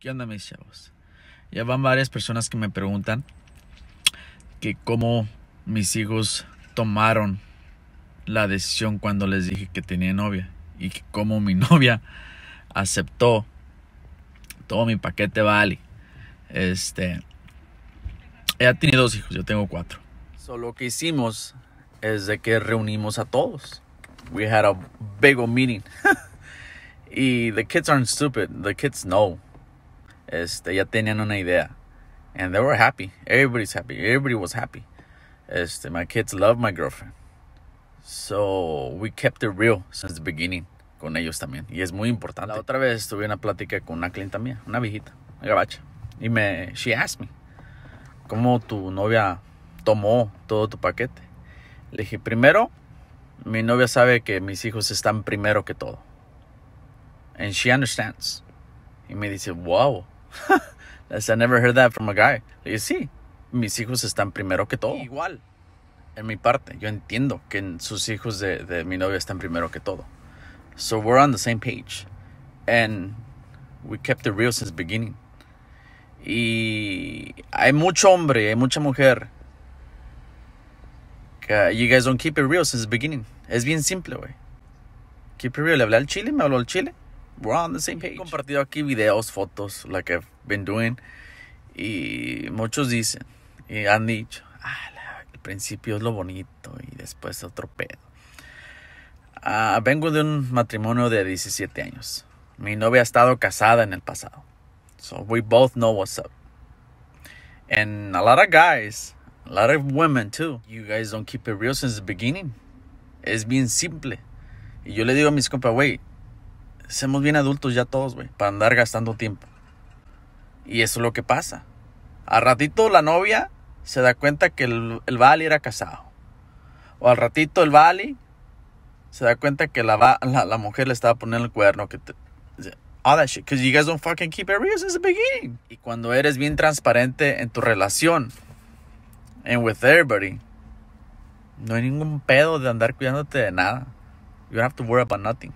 ¿Qué onda mis chavos? Ya van varias personas que me preguntan que cómo mis hijos tomaron la decisión cuando les dije que tenía novia y que cómo mi novia aceptó todo mi paquete vale. Este ella tiene dos hijos, yo tengo cuatro. Solo lo que hicimos es de que reunimos a todos. We had a big meeting. y the kids aren't stupid. The kids know este, ya tenían una idea. And they were happy. Everybody's happy. Everybody was happy. Este, my kids love my girlfriend. So we kept it real since the beginning con ellos también. Y es muy importante. La otra vez tuve una plática con una clienta mía, una viejita, una gabacha. Y me, she asked me, ¿cómo tu novia tomó todo tu paquete? Le dije, primero, mi novia sabe que mis hijos están primero que todo. And she understands. Y me dice, wow, I never heard that from a guy. Le sí, mis hijos están primero que todo. Igual. En mi parte, yo entiendo que sus hijos de, mi novia están primero que todo. So we're on the same page. And we kept it real since the beginning. Y hay mucho hombre, hay mucha mujer. Que you guys don't keep it real since the beginning. Es bien simple, güey. Keep it real. Le hablé al chile, me habló al chile we're on the same page. He compartido aquí videos, fotos, like I've been doing. Y muchos dicen, y han dicho, ah, el principio es lo bonito y después otro pedo. Ah, vengo de un matrimonio de 17 años. Mi novia ha estado casada en el pasado. So we both know what's up. And a lot of guys, a lot of women too, you guys don't keep it real since the beginning. Es bien simple. Y yo le digo a mis compas, wait, Hacemos bien adultos ya todos, güey, para andar gastando tiempo. Y eso es lo que pasa. Al ratito la novia se da cuenta que el, el Bali era casado. O al ratito el Bali se da cuenta que la, la, mujer le estaba poniendo el cuerno. Que all that shit. Because you guys don't fucking keep it since the beginning. Y cuando eres bien transparente en tu relación. And with everybody. No hay ningún pedo de andar cuidándote de nada. You don't have to worry about nothing.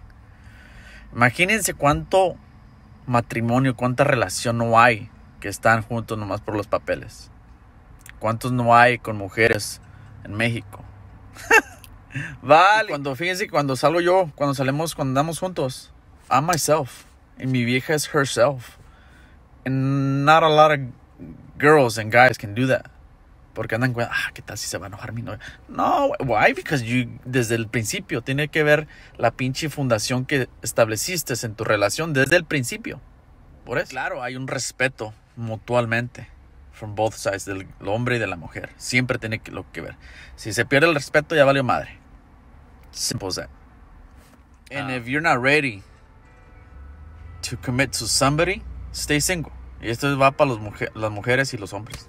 Imagínense cuánto matrimonio, cuánta relación no hay que están juntos nomás por los papeles. ¿Cuántos no hay con mujeres en México? vale. Cuando fíjense, cuando salgo yo, cuando salemos, cuando andamos juntos, I'm myself. Y mi vieja es herself. And not a lot of girls and guys can do that. Porque andan ah, ¿qué tal si se va a enojar mi novia? No, why? Because you, desde el principio, tiene que ver la pinche fundación que estableciste en tu relación desde el principio. Por eso. Claro, hay un respeto mutualmente. from both sides, del hombre y de la mujer. Siempre tiene que, lo que ver. Si se pierde el respeto, ya valió madre. Simple And ah. if you're not ready to commit to somebody, stay single. Y esto va para los las mujeres y los hombres.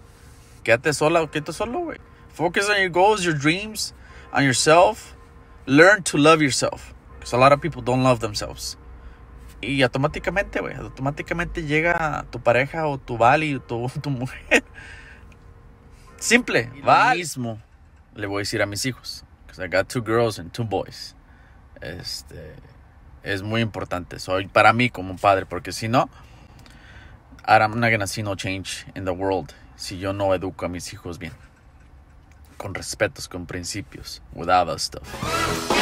Quédate solo quédate solo, güey. Focus on your goals, your dreams, on yourself. Learn to love yourself. Because a lot of people don't love themselves. Y automáticamente, güey, automáticamente llega tu pareja o tu vali o tu, mujer. Simple, va. mismo le voy a decir a mis hijos. Because I got two girls and two boys. Este es muy importante. Soy para mí como padre, porque si no, I'm not gonna see no change in the world si yo no educo a mis hijos bien? Con respetos, con principios, without stuff.